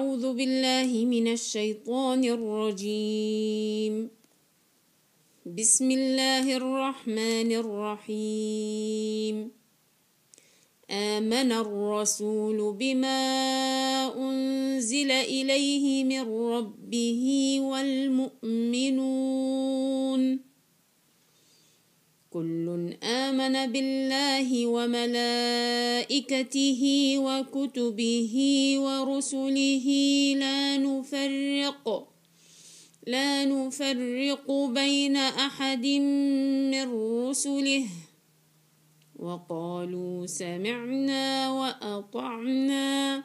أعوذ بالله من الشيطان الرجيم بسم الله الرحمن الرحيم آمن الرسول بما أنزل إليه من ربه والمؤمنون كل آمن بالله وملائكته وكتبه ورسله لا نفرق لا نفرق بين أحد من رسله وقالوا سمعنا وأطعنا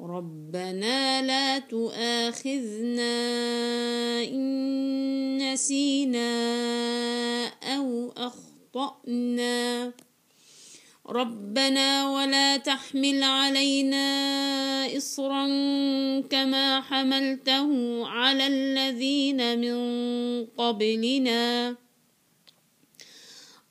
ربنا لا تؤاخذنا إن نسينا أو أخطأنا ربنا ولا تحمل علينا إصرا كما حملته على الذين من قبلنا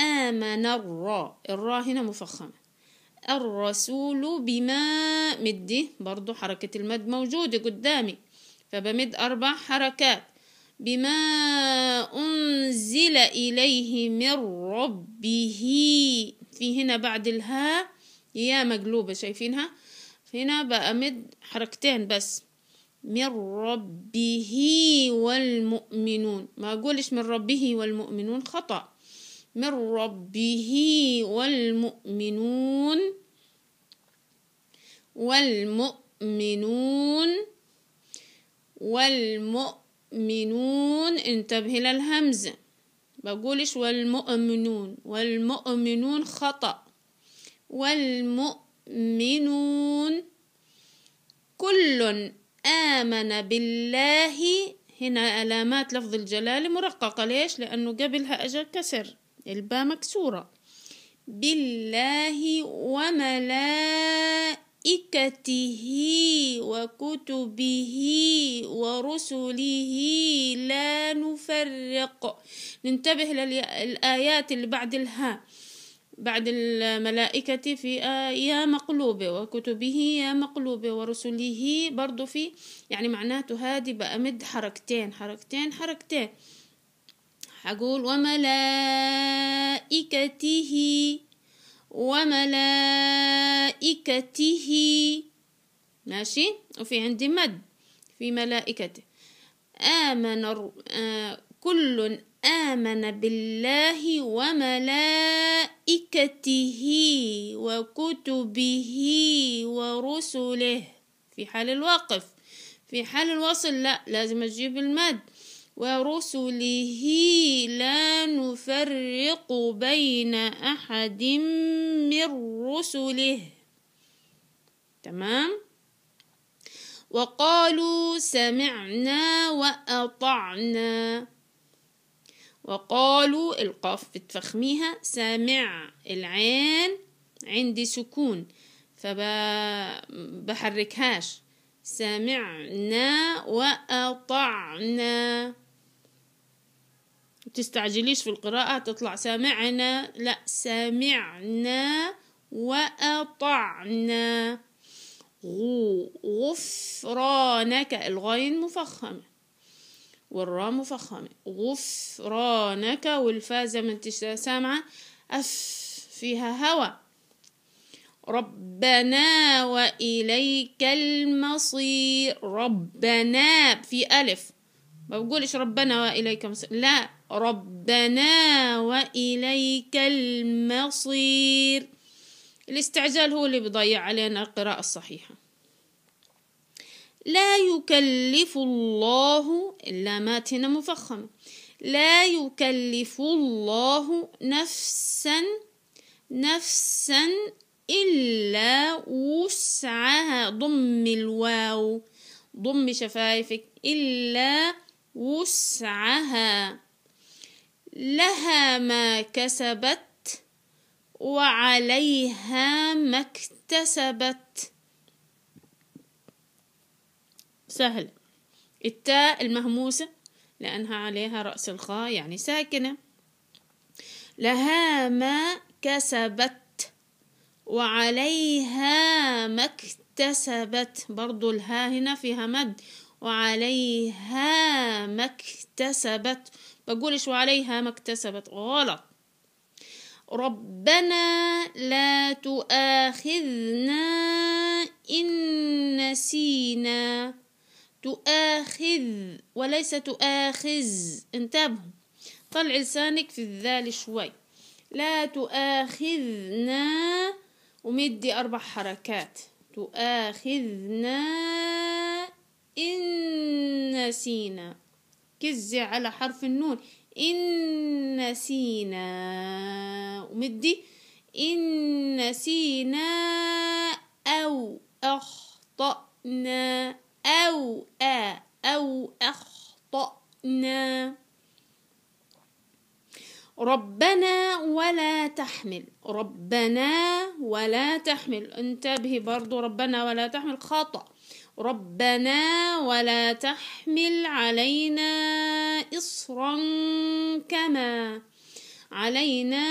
آمن الراء الراء هنا مفخمة الرسول بما مدي برضو حركة المد موجودة قدامي فبمد أربع حركات بما أنزل إليه من ربه في هنا بعد الهاء يا مقلوبة شايفينها هنا بأمد حركتين بس من ربه والمؤمنون ما أقولش من ربه والمؤمنون خطأ من ربه والمؤمنون والمؤمنون والمؤمنون انتبه للهمزة بقولش والمؤمنون والمؤمنون خطأ والمؤمنون كل آمن بالله هنا علامات لفظ الجلالة مرققة ليش؟ لأنه قبلها أجر كسر الباء مكسورة بالله وملائكته وكتبه ورسله لا نفرق ننتبه للآيات اللي بعد الها بعد الملائكة في يا مقلوبة وكتبه يا مقلوبة ورسله برضو في يعني معناته هذه بأمد حركتين حركتين حركتين هقول وملائكته وملائكته ماشي وفي عندي مد في ملائكته آمن آه، كل آمن بالله وملائكته وكتبه ورسله في حال الوقف في حال الوصل لا لازم أجيب المد ورسله لا نفرق بين أحد من رسله تمام وقالوا سمعنا وأطعنا وقالوا القاف بتفخميها سامع العين عندي سكون فبحركهاش سمعنا وأطعنا تستعجليش في القراءة تطلع سمعنا لا سمعنا وأطعنا غفرانك الغين مفخمة والراء مفخمة غفرانك والفاء زي ما انت سامعة أف فيها هوا ربنا وإليك المصير ربنا في ألف ما بقولش ربنا وإليك المصير لا ربنا وإليك المصير الاستعجال هو اللي بيضيع علينا القراءة الصحيحة لا يكلف الله إلا هنا مفخمة لا يكلف الله نفسا نفسا إلا وسعها ضم الواو ضم شفايفك إلا وسعها لها ما كسبت وعليها ما اكتسبت سهل التاء المهموسة لأنها عليها رأس الخاء يعني ساكنة لها ما كسبت وعليها ما اكتسبت برضو الها هنا فيها مد وعليها ما اكتسبت بقولش وعليها ما اكتسبت غلط ربنا لا تؤاخذنا إن نسينا تؤاخذ وليس تؤاخذ انتبهوا طلع لسانك في الذال شوي لا تؤاخذنا ومدي أربع حركات تؤاخذنا سينا كزع على حرف النون إن سينا ومدي إن سينا أو أخطأنا أو آ أو أخطأنا ربنا ولا تحمل ربنا ولا تحمل انتبهي برضو ربنا ولا تحمل خطأ ربنا ولا تحمل علينا إصرا كما علينا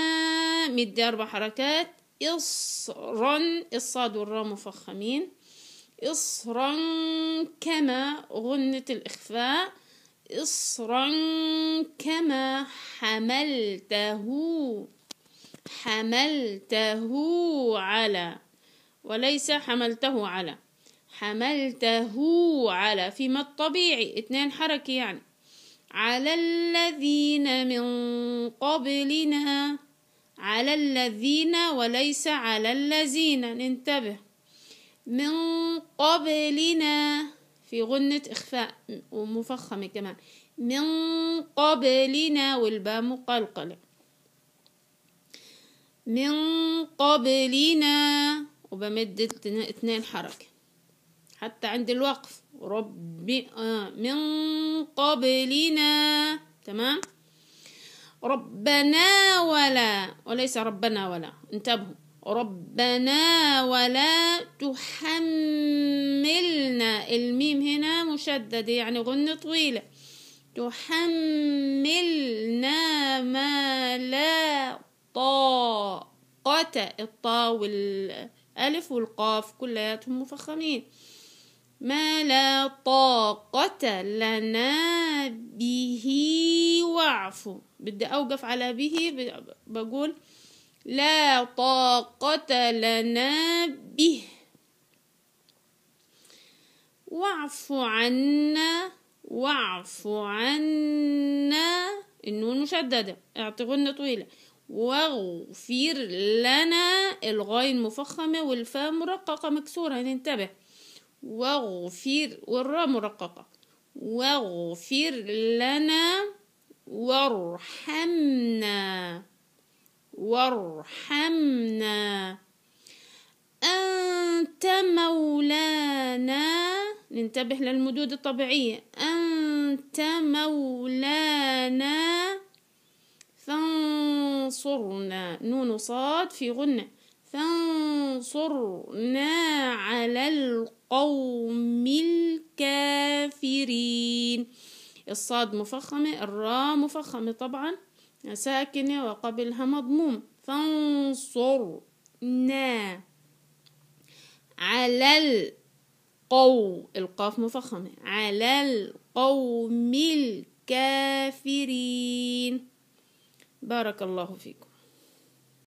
مد أربع حركات إصرا الصاد والراء مفخمين إصرا كما غنة الإخفاء إصرا كما حملته حملته على وليس حملته على حملته على فيما الطبيعي اتنين حركة يعني على الذين من قبلنا على الذين وليس على الذين ننتبه من قبلنا في غنة إخفاء ومفخمة كمان من قبلنا والباء مقلقلة من قبلنا وبمد اتنين حركة حتى عند الوقف رب آه، من قبلنا تمام ربنا ولا وليس ربنا ولا انتبهوا ربنا ولا تحملنا الميم هنا مشددة يعني غنة طويلة تحملنا ما لا طاقة الطا والألف والقاف كلياتهم مفخمين ما لا طاقة لنا به واعفو بدي أوقف على به بقول لا طاقة لنا به واعف عنا واعف عنا النون مشددة اعطي غنة طويلة واغفر لنا الغاية المفخمة والفاء مرققة مكسورة ننتبه واغفر والراء مرققة واغفر لنا وارحمنا وارحمنا أنت مولانا ننتبه للمدود الطبيعية أنت مولانا فانصرنا نون صاد في غنة فانصرنا على القوم الكافرين الصاد مفخمة الراء مفخمة طبعا ساكنة وقبلها مضموم فانصرنا على القو القاف مفخمة على القوم الكافرين بارك الله فيكم